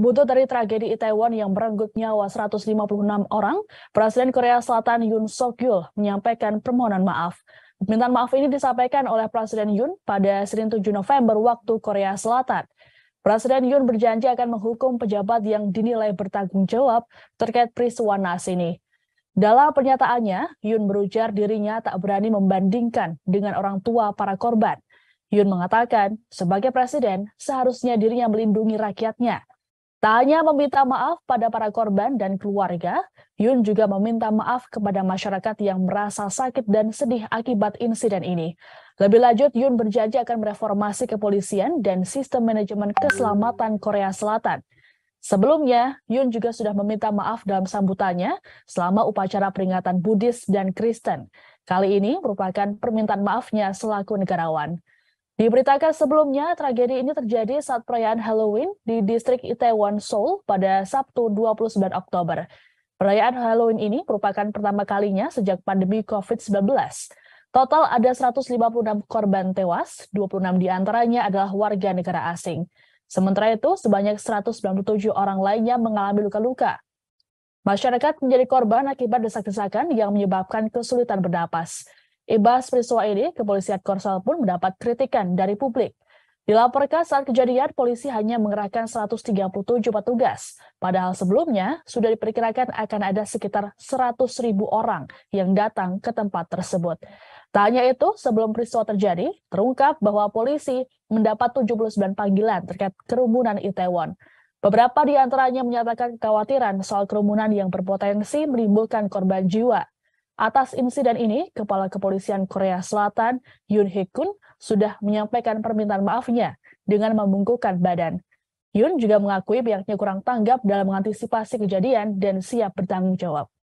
Buntut dari tragedi Itaewon yang merenggut nyawa 156 orang, Presiden Korea Selatan Yoon Suk Yeol menyampaikan permohonan maaf. Permintaan maaf ini disampaikan oleh Presiden Yoon pada Senin 7 November waktu Korea Selatan. Presiden Yoon berjanji akan menghukum pejabat yang dinilai bertanggung jawab terkait peristiwa naas ini. Dalam pernyataannya, Yoon berujar dirinya tak berani membandingkan dengan orang tua para korban. Yoon mengatakan, sebagai presiden, seharusnya dirinya melindungi rakyatnya. Tak hanya meminta maaf pada para korban dan keluarga, Yun juga meminta maaf kepada masyarakat yang merasa sakit dan sedih akibat insiden ini. Lebih lanjut, Yun berjanji akan mereformasi kepolisian dan sistem manajemen keselamatan Korea Selatan. Sebelumnya, Yun juga sudah meminta maaf dalam sambutannya selama upacara peringatan Buddhis dan Kristen. Kali ini merupakan permintaan maafnya selaku negarawan. Diberitakan sebelumnya, tragedi ini terjadi saat perayaan Halloween di distrik Itaewon, Seoul pada Sabtu 29 Oktober. Perayaan Halloween ini merupakan pertama kalinya sejak pandemi COVID-19. Total ada 156 korban tewas, 26 diantaranya adalah warga negara asing. Sementara itu, sebanyak 197 orang lainnya mengalami luka-luka. Masyarakat menjadi korban akibat desak-desakan yang menyebabkan kesulitan bernapas. Ibas peristiwa ini, kepolisian Korsel pun mendapat kritikan dari publik. Dilaporkan saat kejadian, polisi hanya mengerahkan 137 petugas. Padahal sebelumnya, sudah diperkirakan akan ada sekitar 100 ribu orang yang datang ke tempat tersebut. Tak hanya itu, sebelum peristiwa terjadi, terungkap bahwa polisi mendapat 79 panggilan terkait kerumunan Itaewon. Beberapa di antaranya menyatakan kekhawatiran soal kerumunan yang berpotensi menimbulkan korban jiwa Atas insiden ini, Kepala Kepolisian Korea Selatan Yun Hee-kun sudah menyampaikan permintaan maafnya dengan membungkukkan badan. Yun juga mengakui pihaknya kurang tanggap dalam mengantisipasi kejadian dan siap bertanggung jawab.